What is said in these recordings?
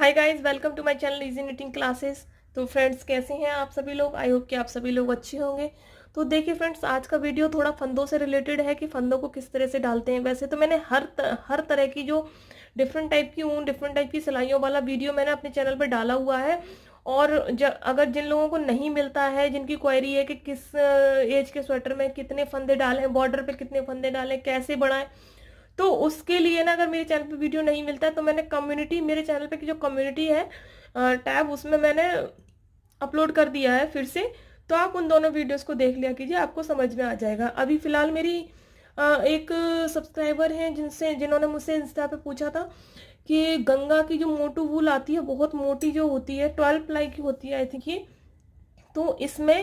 hi guys welcome to my channel easy knitting classes तो friends कैसे हैं आप सभी लोग आई होप कि आप सभी लोग अच्छे होंगे तो देखिए फ्रेंड्स आज का वीडियो थोड़ा फंदों से रिलेटेड है कि फंदों को किस तरह से डालते हैं वैसे तो मैंने हर हर तरह की जो डिफरेंट टाइप की ऊन डिफरेंट टाइप की सिलाइयों वाला वीडियो मैंने अपने चैनल पर डाला हुआ है और अगर जिन लोगों को नहीं मिलता है जिनकी क्वायरी है कि किस एज के स्वेटर में कितने फंदे डालें बॉर्डर पर कितने फंदे डालें कैसे बढ़ाएं तो उसके लिए ना अगर मेरे चैनल पे वीडियो नहीं मिलता है तो मैंने कम्युनिटी मेरे चैनल पे की जो कम्युनिटी है टैब उसमें मैंने अपलोड कर दिया है फिर से तो आप उन दोनों वीडियोस को देख लिया कीजिए आपको समझ में आ जाएगा अभी फ़िलहाल मेरी एक सब्सक्राइबर हैं जिनसे जिन्होंने मुझसे इंस्टा पे पूछा था कि गंगा की जो मोटू वूल आती है बहुत मोटी जो होती है ट्वेल्व प्लाई की होती है आई थिंक ये तो इसमें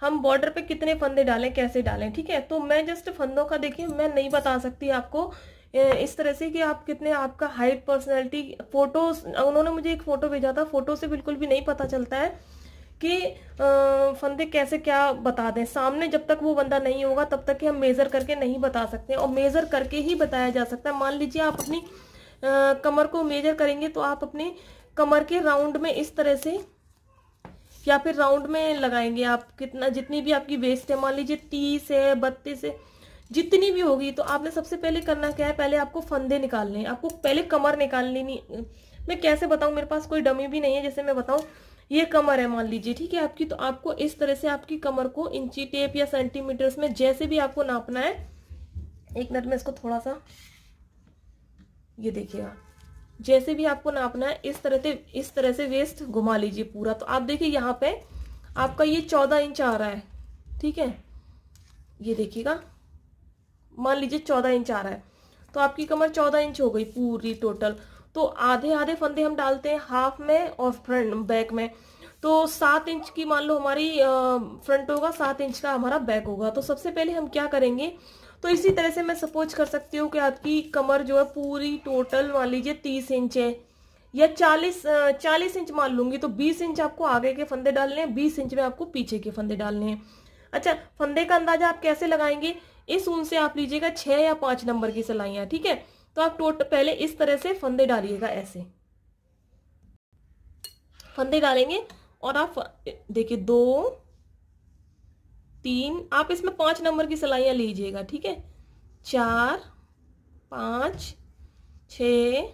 हम बॉर्डर पे कितने फंदे डालें कैसे डालें ठीक है तो मैं जस्ट फंदों का देखिए मैं नहीं बता सकती आपको इस तरह से कि आप कितने आपका हाई पर्सनैलिटी फोटोज उन्होंने मुझे एक फ़ोटो भेजा था फ़ोटो से बिल्कुल भी नहीं पता चलता है कि फंदे कैसे क्या बता दें सामने जब तक वो बंदा नहीं होगा तब तक कि हम मेज़र करके नहीं बता सकते और मेज़र करके ही बताया जा सकता है मान लीजिए आप अपनी आ, कमर को मेजर करेंगे तो आप अपने कमर के राउंड में इस तरह से या फिर राउंड में लगाएंगे आप कितना जितनी भी आपकी वेस्ट है मान लीजिए तीस है बत्तीस है जितनी भी होगी तो आपने सबसे पहले करना क्या है पहले आपको फंदे निकालने आपको पहले कमर निकालनी नहीं मैं कैसे बताऊँ मेरे पास कोई डमी भी नहीं है जैसे मैं बताऊँ ये कमर है मान लीजिए ठीक है आपकी तो आपको इस तरह से आपकी कमर को इंची टेप या सेंटीमीटर्स में जैसे भी आपको नापना है एक मिनट में इसको थोड़ा सा ये देखिएगा जैसे भी आपको नापना है इस तरह से इस तरह से वेस्ट घुमा लीजिए पूरा तो आप देखिए यहाँ पे आपका ये चौदह इंच आ रहा है ठीक है ये देखिएगा मान लीजिए चौदह इंच आ रहा है तो आपकी कमर चौदह इंच हो गई पूरी टोटल तो आधे आधे फंदे हम डालते हैं हाफ में और फ्रंट बैक में तो सात इंच की मान लो हमारी फ्रंट होगा सात इंच का हमारा बैक होगा तो सबसे पहले हम क्या करेंगे तो इसी तरह से मैं सपोज कर सकती हूँ कि आपकी कमर जो है पूरी टोटल मान लीजिए तीस इंच है या चालीस चालीस इंच मान लूंगी तो बीस इंच आपको आगे के फंदे डालने हैं बीस इंच में आपको पीछे के फंदे डालने हैं अच्छा फंदे का अंदाजा आप कैसे लगाएंगे इस ऊन से आप लीजिएगा छः या पाँच नंबर की सिलाइयाँ ठीक है तो आप टोट पहले इस तरह से फंदे डालिएगा ऐसे फंदे डालेंगे और आप देखिए दो तीन आप इसमें पाँच नंबर की सिलाइयाँ लीजिएगा ठीक है चार पाँच छ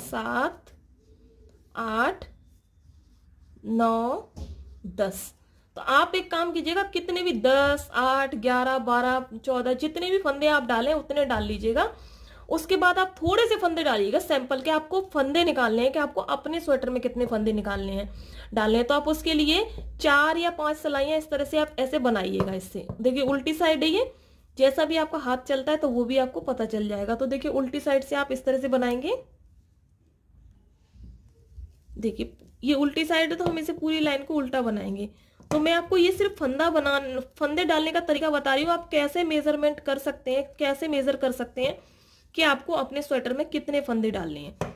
सात आठ नौ दस तो आप एक काम कीजिएगा कितने भी दस आठ ग्यारह बारह चौदह जितने भी फंदे आप डालें उतने डाल लीजिएगा उसके बाद आप थोड़े से फंदे डालिएगा सैंपल के आपको फंदे निकालने हैं कि आपको अपने स्वेटर में कितने फंदे निकालने हैं डालने हैं तो आप उसके लिए चार या पांच सिलाइया इस तरह से आप ऐसे बनाइएगा इससे देखिए उल्टी साइड है ये जैसा भी आपका हाथ चलता है तो वो भी आपको पता चल जाएगा तो देखिए उल्टी साइड से आप इस तरह से बनाएंगे देखिए ये उल्टी साइड है तो हम इसे पूरी लाइन को उल्टा बनाएंगे तो मैं आपको ये सिर्फ फंदा बना फंदे डालने का तरीका बता रही हूँ आप कैसे मेजरमेंट कर सकते हैं कैसे मेजर कर सकते हैं कि आपको अपने स्वेटर में कितने फंदे डालने हैं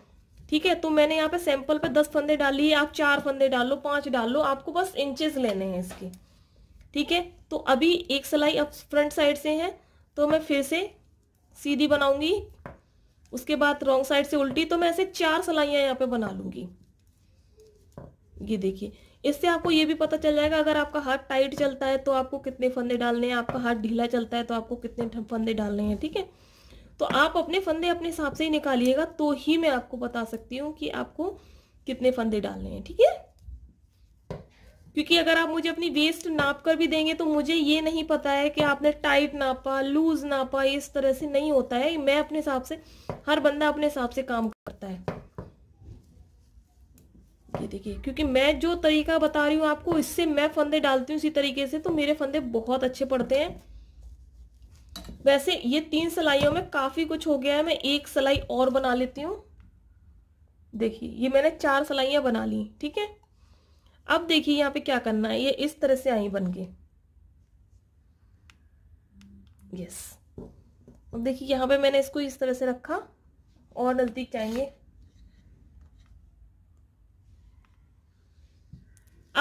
ठीक है तो मैंने यहाँ पे सैंपल पे दस फंदे डाली आप चार फंदे डाल लो पांच डाल लो आपको बस इंचेस लेने हैं इसके ठीक है तो अभी एक सिलाई अब फ्रंट साइड से है तो मैं फिर से सीधी बनाऊंगी उसके बाद रॉन्ग साइड से उल्टी तो मैं ऐसे चार सिलाइयाँ यहाँ पे बना लूंगी ये देखिए इससे आपको ये भी पता चल जाएगा अगर आपका हाथ टाइट चलता है तो आपको कितने फंदे डालने हैं आपका हाथ ढीला चलता है तो आपको कितने फंदे डालने हैं ठीक है तो आप अपने फंदे अपने हिसाब से ही निकालिएगा तो ही मैं आपको बता सकती हूँ कि आपको कितने फंदे डालने हैं ठीक है क्योंकि अगर आप मुझे अपनी वेस्ट नाप कर भी देंगे तो मुझे ये नहीं पता है कि आपने टाइट नापा लूज नापा इस तरह से नहीं होता है मैं अपने हिसाब से हर बंदा अपने हिसाब से काम करता है ये देखिए क्योंकि मैं जो तरीका बता रही हूँ आपको इससे मैं फंदे डालती हूँ इसी तरीके से तो मेरे फंदे बहुत अच्छे पड़ते हैं वैसे ये तीन सिलाइयों में काफ़ी कुछ हो गया है मैं एक सिलाई और बना लेती हूँ देखिए ये मैंने चार सलाइयाँ बना ली ठीक है अब देखिए यहाँ पे क्या करना है ये इस तरह से आई बन के यस देखिए यहाँ पे मैंने इसको इस तरह से रखा और नज़दीक जाएंगे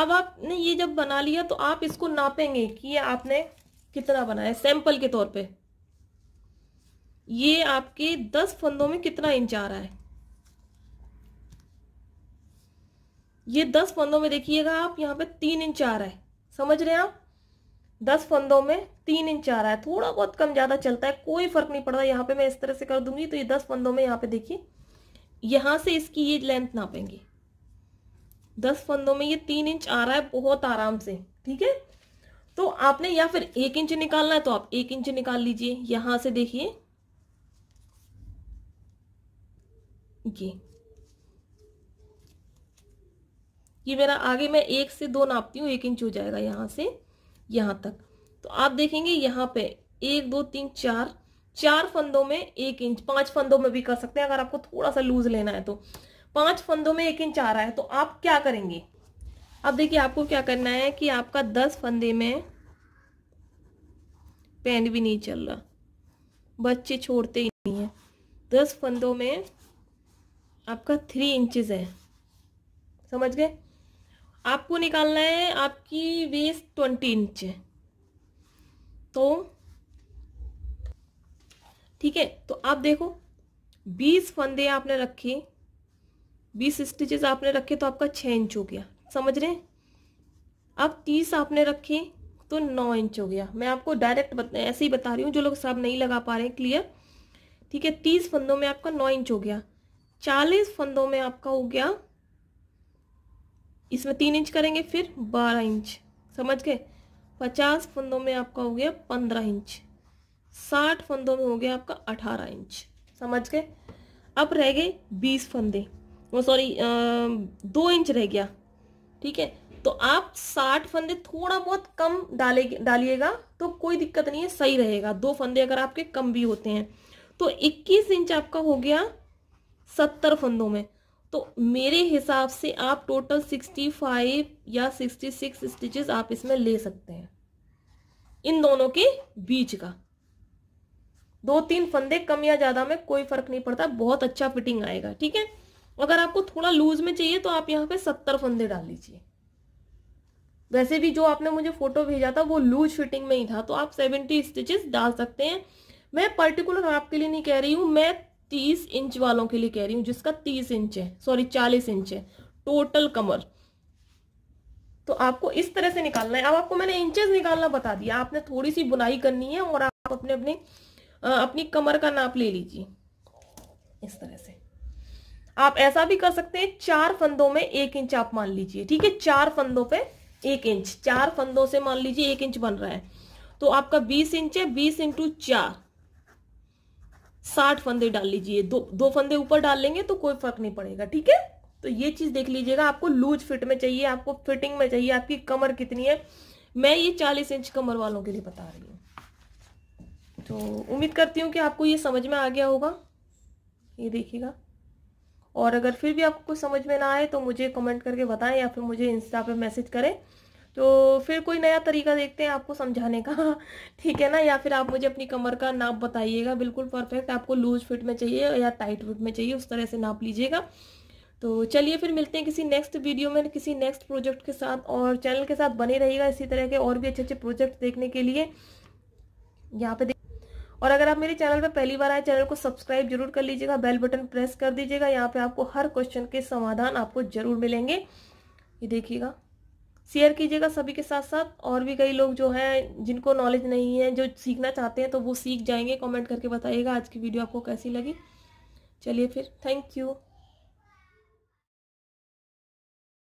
अब आपने ये जब बना लिया तो आप इसको नापेंगे कि ये आपने कितना बनाया सैंपल के तौर पे ये आपके दस फंदों में कितना इंच आ रहा है ये दस फंदों में देखिएगा आप यहाँ पे तीन इंच आ रहा है समझ रहे हैं आप दस फंदों में तीन इंच आ रहा है थोड़ा बहुत कम ज़्यादा चलता है कोई फर्क नहीं पड़ता यहाँ पे मैं इस तरह से कर दूंगी तो ये दस फंदों में यहाँ पे देखिए यहां से इसकी ये लेंथ नापेंगे दस फंदों में ये तीन इंच आ रहा है बहुत आराम से ठीक है तो आपने या फिर एक इंच निकालना है तो आप एक इंच निकाल लीजिए यहां से देखिए ये ये मेरा आगे मैं एक से दो नापती हूँ एक इंच हो जाएगा यहां से यहां तक तो आप देखेंगे यहां पे एक दो तीन चार चार फंदों में एक इंच पांच फंदों में भी कर सकते हैं अगर आपको थोड़ा सा लूज लेना है तो पांच फंदों में एक इंच आ रहा है तो आप क्या करेंगे अब देखिए आपको क्या करना है कि आपका दस फंदे में पेन भी नहीं चल रहा बच्चे छोड़ते ही नहीं है दस फंदों में आपका थ्री इंचज है समझ गए आपको निकालना है आपकी वेस्ट ट्वेंटी इंच है तो ठीक है तो आप देखो बीस फंदे आपने रखे बीस स्टिचेज आपने रखे तो आपका छः इंच हो गया समझ रहे हैं अब तीस आपने रखे तो नौ इंच हो गया मैं आपको डायरेक्ट ऐसे ही बता रही हूँ जो लोग साफ नहीं लगा पा रहे हैं क्लियर ठीक है तीस फंदों में आपका नौ इंच हो गया चालीस फंदों में आपका हो गया इसमें तीन इंच करेंगे फिर बारह इंच समझ गए पचास फंदों में आपका हो गया पंद्रह इंच साठ फंदों में हो गया आपका अठारह इंच समझ गए अब रह गए बीस फंदे सॉरी दो इंच रह गया ठीक है तो आप साठ फंदे थोड़ा बहुत कम डाले डालिएगा तो कोई दिक्कत नहीं है सही रहेगा दो फंदे अगर आपके कम भी होते हैं तो इक्कीस इंच आपका हो गया सत्तर फंदों में तो मेरे हिसाब से आप टोटल सिक्सटी फाइव या सिक्सटी सिक्स स्टिचेस आप इसमें ले सकते हैं इन दोनों के बीच का दो तीन फंदे कम या ज़्यादा में कोई फर्क नहीं पड़ता बहुत अच्छा फिटिंग आएगा ठीक है अगर आपको थोड़ा लूज में चाहिए तो आप यहाँ पे सत्तर फंदे डाल लीजिए वैसे भी जो आपने मुझे फोटो भेजा था वो लूज फिटिंग में ही था तो आप सेवेंटी स्टिचेस डाल सकते हैं मैं पर्टिकुलर आपके लिए नहीं कह रही हूँ मैं तीस इंच वालों के लिए कह रही हूँ जिसका तीस इंच है सॉरी चालीस इंच है टोटल कमर तो आपको इस तरह से निकालना है अब आपको मैंने इंचेस निकालना बता दिया आपने थोड़ी सी बुनाई करनी है और आप अपने अपने अपनी कमर का नाप ले लीजिए इस तरह से आप ऐसा भी कर सकते हैं चार फंदों में एक इंच आप मान लीजिए ठीक है चार फंदों पे एक इंच चार फंदों से मान लीजिए एक इंच बन रहा है तो आपका बीस इंच है बीस इंटू चार साठ फंदे डाल लीजिए दो दो फंदे ऊपर डाल लेंगे तो कोई फर्क नहीं पड़ेगा ठीक है तो ये चीज देख लीजिएगा आपको लूज फिट में चाहिए आपको फिटिंग में चाहिए आपकी कमर कितनी है मैं ये चालीस इंच कमर वालों के लिए बता रही हूँ तो उम्मीद करती हूँ कि आपको ये समझ में आ गया होगा ये देखिएगा और अगर फिर भी आपको कुछ समझ में ना आए तो मुझे कमेंट करके बताएं या फिर मुझे इंस्टा पे मैसेज करें तो फिर कोई नया तरीका देखते हैं आपको समझाने का ठीक है ना या फिर आप मुझे अपनी कमर का नाप बताइएगा बिल्कुल परफेक्ट आपको लूज फिट में चाहिए या टाइट फिट में चाहिए उस तरह से नाप लीजिएगा तो चलिए फिर मिलते हैं किसी नेक्स्ट वीडियो में किसी नेक्स्ट प्रोजेक्ट के साथ और चैनल के साथ बने रहिएगा इसी तरह के और भी अच्छे अच्छे प्रोजेक्ट देखने के लिए यहाँ पे और अगर आप मेरे चैनल पर पहली बार आए चैनल को सब्सक्राइब जरूर कर लीजिएगा बेल बटन प्रेस कर दीजिएगा यहाँ पे आपको हर क्वेश्चन के समाधान आपको जरूर मिलेंगे ये देखिएगा शेयर कीजिएगा सभी के साथ साथ और भी कई लोग जो हैं जिनको नॉलेज नहीं है जो सीखना चाहते हैं तो वो सीख जाएंगे कॉमेंट करके बताइएगा आज की वीडियो आपको कैसी लगी चलिए फिर थैंक यू